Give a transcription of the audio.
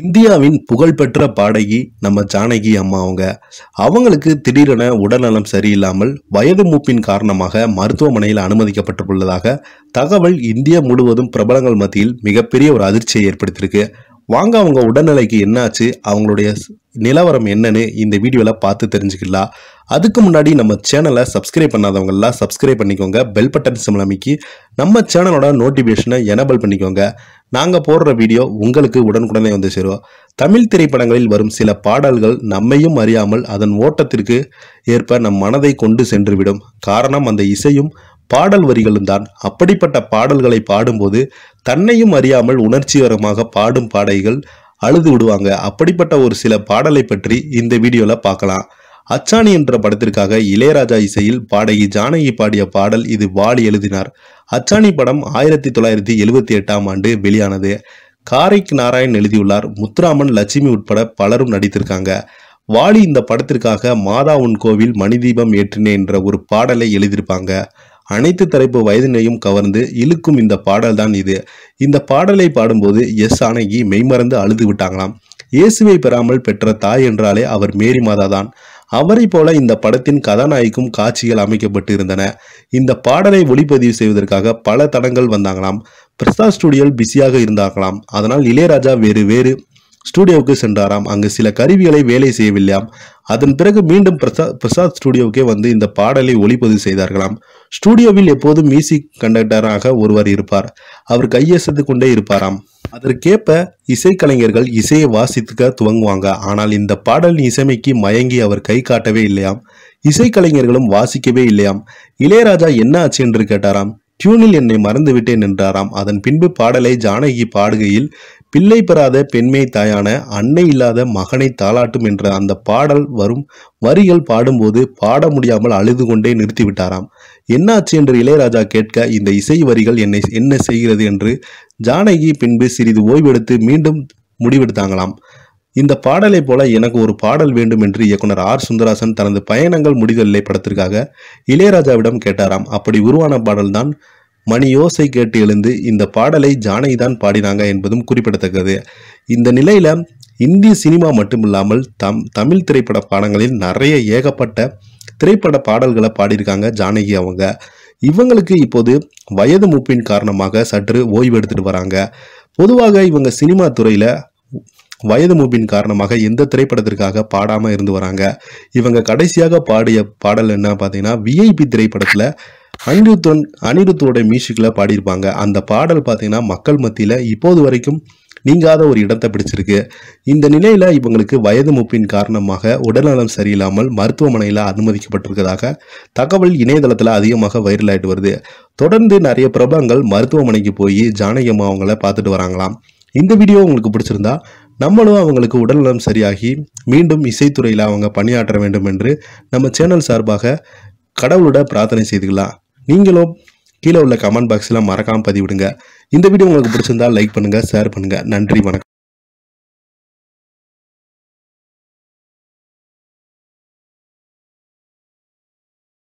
இந்தியாவின் புகழ்பெற்ற பாடகி நம்ம ஜானகி அம்மா அவங்க அவங்களுக்கு திடீரென உடல்நலம் சரியில்லாமல் வயது மூப்பின் காரணமாக மருத்துவமனையில் அனுமதிக்கப்பட்டுள்ளதாக தகவல் இந்தியா முழுவதும் பிரபலங்கள் மத்தியில் மிகப்பெரிய ஒரு அதிர்ச்சியை ஏற்படுத்தியிருக்கு வாங்க அவங்க உடல்நிலைக்கு என்னாச்சு அவங்களுடைய நிலவரம் என்னன்னு இந்த வீடியோவில் பார்த்து தெரிஞ்சுக்கலாம் அதுக்கு முன்னாடி நம்ம சேனலை சப்ஸ்கிரைப் பண்ணாதவங்கெல்லாம் சப்ஸ்கிரைப் பண்ணிக்கோங்க பெல் பட்டன் சிம்லமிக்கி நம்ம சேனலோட நோட்டிஃபிகேஷனை எனபிள் பண்ணிக்கோங்க நாங்கள் போடுற வீடியோ உங்களுக்கு உடனுக்குடனே வந்து சேரும் தமிழ் திரைப்படங்களில் வரும் சில பாடல்கள் நம்மையும் அறியாமல் அதன் ஓட்டத்திற்கு ஏற்ப நம் மனதை கொண்டு சென்றுவிடும் காரணம் அந்த இசையும் பாடல் வரிகளும் தான் அப்படிப்பட்ட பாடல்களை பாடும்போது தன்னையும் அறியாமல் உணர்ச்சிகரமாக பாடும் பாடைகள் அழுது விடுவாங்க அப்படிப்பட்ட ஒரு சில பாடலை பற்றி இந்த வீடியோவில் பார்க்கலாம் அச்சாணி என்ற படத்திற்காக இளையராஜா இசையில் பாடகி ஜானகி பாடிய பாடல் இது வாழி எழுதினார் அச்சாணி படம் ஆயிரத்தி தொள்ளாயிரத்தி எழுபத்தி எட்டாம் ஆண்டு வெளியானது காரைக் நாராயண் எழுதியுள்ளார் முத்துராமன் லட்சுமி உட்பட பலரும் நடித்திருக்காங்க வாலி இந்த படத்திற்காக மாதா உன் கோவில் மணிதீபம் ஏற்றினேன் என்ற ஒரு பாடலை எழுதியிருப்பாங்க அனைத்து தரப்பு வயதினையும் கவர்ந்து இழுக்கும் இந்த பாடல் தான் இது இந்த பாடலை பாடும்போது எஸ் ஆனகி மெய்மறந்து அழுது விட்டாங்களாம் இயேசுவை பெறாமல் பெற்ற தாய் என்றாலே அவர் மேரி மாதா தான் அவரை போல இந்த படத்தின் கதாநாயகிக்கும் காட்சிகள் அமைக்கப்பட்டு இருந்தன இந்த பாடலை ஒளிப்பதிவு செய்வதற்காக பல தடங்கள் வந்தாங்களாம் பிரசாத் ஸ்டுடியோவில் பிஸியாக இருந்தாங்களாம் அதனால் இளையராஜா வேறு வேறு ஸ்டுடியோவுக்கு சென்றாராம் அங்கு சில கருவிகளை வேலை செய்யவில்லையாம் அதன் பிறகு மீண்டும் பிரசாத் பிரசாத் ஸ்டுடியோவுக்கே வந்து இந்த பாடலை ஒளிப்பதிவு செய்தார்களாம் ஸ்டுடியோவில் எப்போதும் மியூசிக் கண்டக்டராக ஒருவர் இருப்பார் அவர் கையசத்து கொண்டே இருப்பாராம் அதற்கேற்ப இசைக்கலைஞர்கள் இசையை வாசித்துக்க துவங்குவாங்க ஆனால் இந்த பாடல் இசைமைக்கு மயங்கி அவர் கை காட்டவே இல்லையாம் இசைக்கலைஞர்களும் வாசிக்கவே இல்லையாம் இளையராஜா என்ன ஆச்சு என்று கேட்டாராம் டியூனில் என்னை மறந்துவிட்டேன் என்றாராம் அதன் பின்பு பாடலை ஜானகி பாடுகையில் பிள்ளை பெறாத பெண்மை தாயான அன்னை இல்லாத மகனை தாளாட்டும் என்ற அந்த பாடல் வரும் வரிகள் பாடும்போது பாட முடியாமல் அழுது கொண்டே நிறுத்திவிட்டாராம் என்னாச்சு என்று இளையராஜா கேட்க இந்த இசை வரிகள் என்னை என்ன செய்கிறது என்று ஜானகி பின்பு சிறிது ஓய்வெடுத்து மீண்டும் முடிவெடுத்தாங்களாம் இந்த பாடலை போல எனக்கு ஒரு பாடல் வேண்டும் என்று இயக்குனர் ஆர் சுந்தராசன் தனது பயணங்கள் முடிதல்லை படத்திற்காக இளையராஜாவிடம் கேட்டாராம் அப்படி உருவான பாடல்தான் மணி யோசை கேட்டு எழுந்து இந்த பாடலை ஜானகி தான் பாடினாங்க என்பதும் குறிப்பிடத்தக்கது இந்த நிலையில் இந்திய சினிமா மட்டுமில்லாமல் தம் தமிழ் திரைப்பட பாடங்களில் நிறைய ஏகப்பட்ட திரைப்பட பாடல்களை பாடியிருக்காங்க ஜானகி அவங்க இவங்களுக்கு இப்போது வயது மூப்பின் காரணமாக சற்று ஓய்வு எடுத்துட்டு வராங்க பொதுவாக இவங்க சினிமா துறையில் வயது மூப்பின் காரணமாக எந்த திரைப்படத்திற்காக பாடாமல் இருந்து வராங்க இவங்க கடைசியாக பாடிய பாடல் என்ன பார்த்தீங்கன்னா விஐபி திரைப்படத்தில் அனிருத்தன் அனிருத்தோட மியூசிக்கில் பாடியிருப்பாங்க அந்த பாடல் பார்த்தீங்கன்னா மக்கள் மத்தியில் இப்போது வரைக்கும் நீங்காத ஒரு இடத்தை பிடிச்சிருக்கு இந்த நிலையில் இவங்களுக்கு வயது மூப்பின் காரணமாக உடல்நலம் சரியில்லாமல் மருத்துவமனையில் அனுமதிக்கப்பட்டிருக்கிறதாக தகவல் இணையதளத்தில் அதிகமாக வைரல் ஆகிட்டு வருது தொடர்ந்து நிறைய பிரபலங்கள் மருத்துவமனைக்கு போய் ஜானகியம்மா அவங்கள பார்த்துட்டு வராங்களாம் இந்த வீடியோ உங்களுக்கு பிடிச்சிருந்தா நம்மளும் அவங்களுக்கு உடல்நலம் சரியாகி மீண்டும் இசைத்துறையில் அவங்க பணியாற்ற வேண்டும் என்று நம்ம சேனல் சார்பாக கடவுளோட பிரார்த்தனை செய்துக்கலாம் நீங்களும் கீழே உள்ள கமெண்ட் பாக்ஸில் மறக்காமல் பதிவிடுங்க இந்த வீடியோ உங்களுக்கு பிடிச்சிருந்தா லைக் பண்ணுங்கள் ஷேர் பண்ணுங்கள் நன்றி வணக்கம்